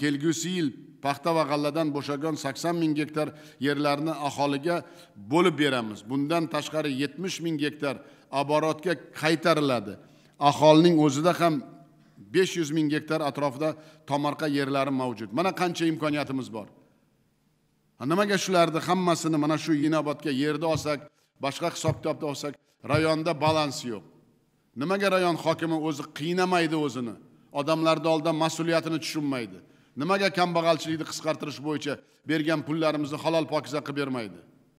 kelgusi yil paxta va g'alladan bo'shagan 80 ming gektar yerlarni aholiga bo'lib beramiz bundan tashqari 70 ming gektar oborotga qaytariladi aholining o'zida ham 500 ming gektar atrofida tomorqa yerlari mavjud mana qancha imkoniyatimiz bor nimaga shularni hammasini mana shu inobodga yerni olsak boshqa hisob kitobda olsak rayonda balans yo'q nimaga rayon hokimi o'zi qiynamaydi o'zini odamlarni oldida mas'uliyatini tushunmaydi nimaga kambag'alchilikni qisqartirish bo'yicha bergan pullarimizni halol pokiza qilib bermaydi